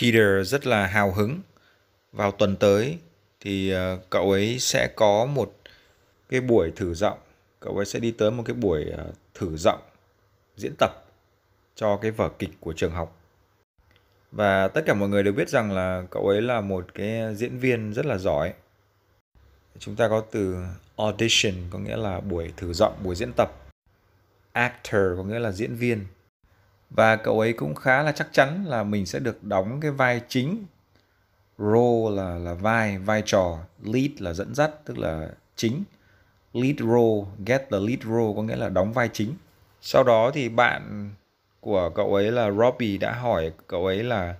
Peter rất là hào hứng. Vào tuần tới thì ờ, cậu ấy sẽ có một cái buổi thử giọng. Cậu ấy sẽ đi tới một cái buổi ờ, thử giọng diễn tập cho cái vở kịch của trường học. Và tất cả mọi người đều biết rằng là cậu ấy là một cái diễn viên rất là giỏi. Chúng ta có từ audition có nghĩa là buổi thử giọng, buổi diễn tập. Actor có nghĩa là diễn viên và cậu ấy cũng khá là chắc chắn là mình sẽ được đóng cái vai chính role là là vai vai trò lead là dẫn dắt tức là chính lead role get the lead role có nghĩa là đóng vai chính sau đó thì bạn của cậu ấy là Robbie đã hỏi cậu ấy là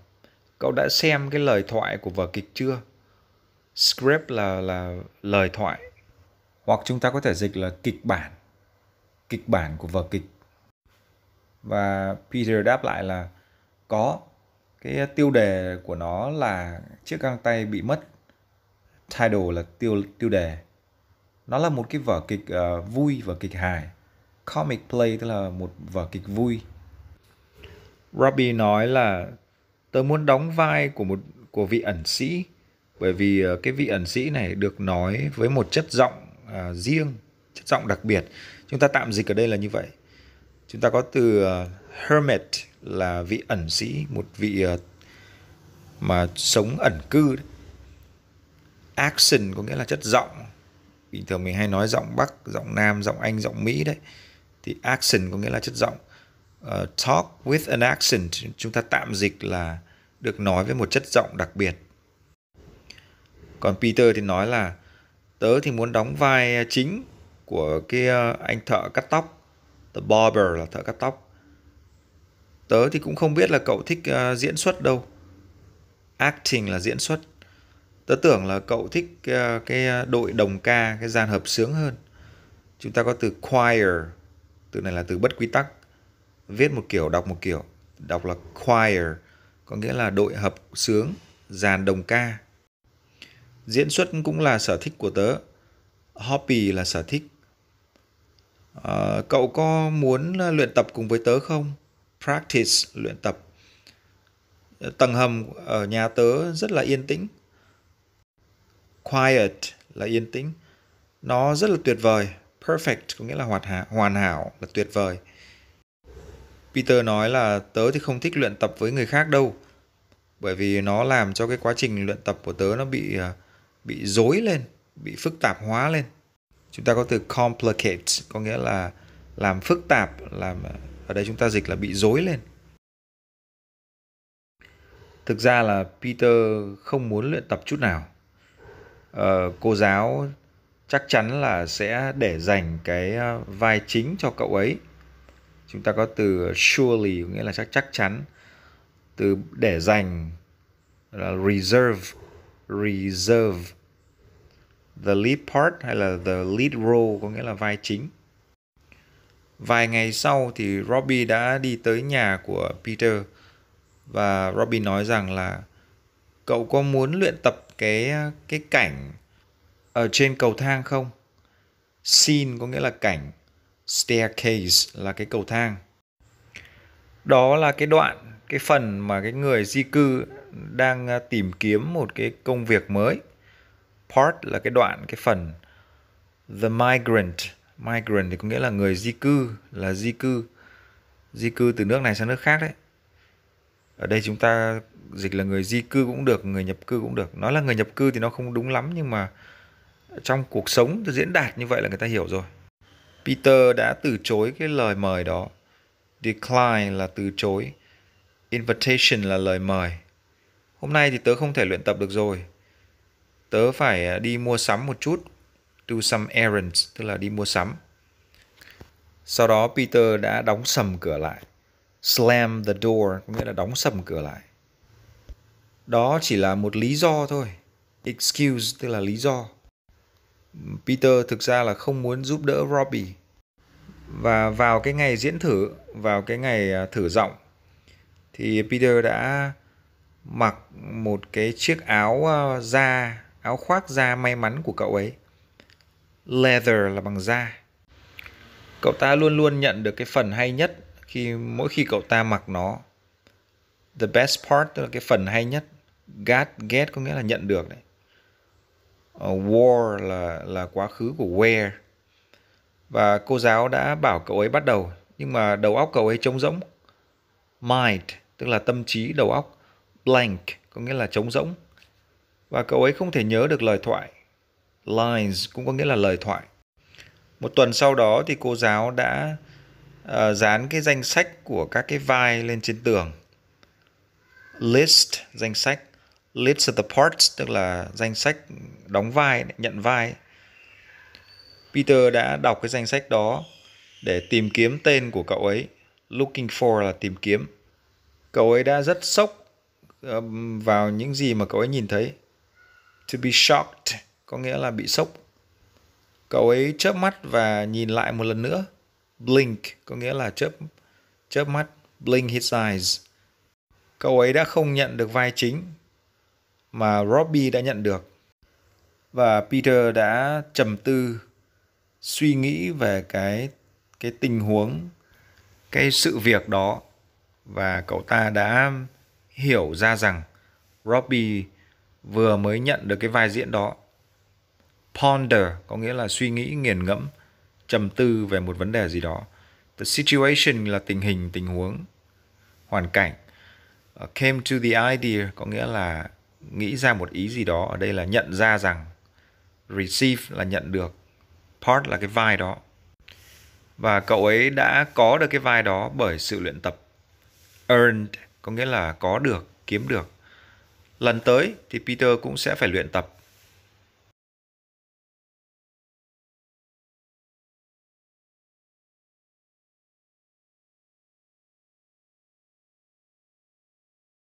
cậu đã xem cái lời thoại của vở kịch chưa script là là lời thoại hoặc chúng ta có thể dịch là kịch bản kịch bản của vở kịch và Peter đáp lại là có cái tiêu đề của nó là chiếc găng tay bị mất title là tiêu tiêu đề nó là một cái vở kịch uh, vui và kịch hài comic play tức là một vở kịch vui Robbie nói là tôi muốn đóng vai của một của vị ẩn sĩ bởi vì ờ, cái vị ẩn sĩ này được nói với một chất giọng uh, riêng chất giọng đặc biệt chúng ta tạm dịch ở đây là như vậy chúng ta có từ ờ, hermit là vị ẩn sĩ một vị ờ, mà sống ẩn cư action có nghĩa là chất giọng bình thường mình hay nói giọng bắc giọng nam giọng anh giọng mỹ đấy thì action có nghĩa là chất giọng uh, talk with an accent chúng ta tạm dịch là được nói với một chất giọng đặc biệt còn peter thì nói là tớ thì muốn đóng vai chính của cái anh thợ cắt tóc The barber là thợ cắt tóc. Tớ thì cũng không biết là cậu thích uh, diễn xuất đâu. Acting là diễn xuất. Tớ tưởng là cậu thích uh, cái à, đội đồng ca, cái gian hợp sướng hơn. Chúng ta có từ choir. Từ này là từ bất quy tắc. Viết một kiểu, đọc một kiểu. Đọc là choir. Có nghĩa là đội hợp sướng, dàn đồng ca. Diễn xuất cũng là sở thích của tớ. Hobby là sở thích. Uh, cậu có muốn ờ, luyện tập cùng với tớ không? Practice, luyện tập. Tầng hầm ở nhà tớ rất là yên tĩnh. Quiet là yên tĩnh. Nó rất là tuyệt vời. Perfect có nghĩa là hoàn hảo, hoàn hảo là tuyệt vời. Peter nói là tớ thì không thích luyện tập với người khác đâu. Bởi vì nó làm cho cái quá trình luyện tập của tớ nó bị ờ, bị rối lên, bị phức tạp hóa lên chúng ta có từ complicate có nghĩa là làm phức tạp làm ờ, ở đây chúng ta dịch là bị dối lên thực ra là peter không muốn luyện tập chút nào ờ, cô giáo chắc chắn là sẽ để dành cái ờ, vai chính cho cậu ấy chúng ta có từ surely nghĩa là chắc chắc chắn từ để dành là reserve reserve the lead part hay là the lead role có nghĩa là vai chính Vài ngày sau thì Robbie đã đi tới nhà của Peter và Robbie nói rằng là cậu có muốn luyện tập cái cái cảnh ở trên cầu thang không? Scene có nghĩa là cảnh, staircase là cái cầu thang. Đó là cái đoạn, cái phần mà cái người di cư đang à, tìm kiếm một cái công việc mới. Part là cái đoạn, cái phần the migrant migrant thì có nghĩa là người di cư là di cư di cư từ nước này sang nước khác đấy ở đây chúng ta dịch là người di cư cũng được người nhập cư cũng được nói là người nhập cư thì nó không đúng lắm nhưng mà trong cuộc sống diễn đạt như vậy là người ta hiểu rồi Peter đã từ chối cái lời mời đó decline là từ chối invitation là lời mời hôm nay thì tớ không thể luyện tập được rồi tớ phải à, đi mua sắm một chút do some errands, tức là đi mua sắm. Sau đó Peter đã đóng sầm cửa lại. Slam the door, có nghĩa là đóng sầm cửa lại. Đó chỉ là một lý do thôi. Excuse tức là lý do. Peter thực ra là không muốn giúp đỡ Robbie. Và vào cái ngày diễn thử, vào cái ngày à, thử giọng thì Peter đã mặc một cái chiếc áo à, da, áo khoác da may mắn của cậu ấy leather là bằng da cậu ta luôn luôn nhận được cái phần hay nhất khi mỗi khi cậu ta mặc nó the best part tức là cái phần hay nhất got get có nghĩa là nhận được đấy uh, war là là quá khứ của wear và cô giáo đã bảo cậu ấy bắt đầu nhưng mà đầu óc cậu ấy trống rỗng mind tức là tâm trí đầu óc blank có nghĩa là trống rỗng và cậu ấy không thể nhớ được lời thoại lines cũng có nghĩa là lời thoại. Một tuần sau đó thì cô giáo đã uh, dán cái danh sách của các cái vai lên trên tường. List danh sách, list of the parts tức là danh sách đóng vai, nhận vai. Peter đã đọc cái danh sách đó để tìm kiếm tên của cậu ấy. Looking for là tìm kiếm. Cậu ấy đã rất sốc vào những gì mà cậu ấy nhìn thấy. To be shocked có nghĩa là bị sốc. Cậu ấy chớp mắt và nhìn lại một lần nữa. Blink có nghĩa là chớp chớp mắt, blink his eyes. Cậu ấy đã không nhận được vai chính mà Robbie đã nhận được. Và Peter đã trầm tư suy nghĩ về cái cái tình huống cái sự việc đó và cậu ta đã hiểu ra rằng Robbie vừa mới nhận được cái vai diễn đó ponder có nghĩa là suy nghĩ nghiền ngẫm trầm tư về một vấn đề gì đó the situation là tình hình tình huống hoàn cảnh uh, came to the idea có nghĩa là nghĩ ra một ý gì đó ở đây là nhận ra rằng receive là nhận được part là cái vai đó và cậu ấy đã có được cái vai đó bởi sự luyện tập earned có nghĩa là có được kiếm được lần tới thì peter cũng sẽ phải luyện tập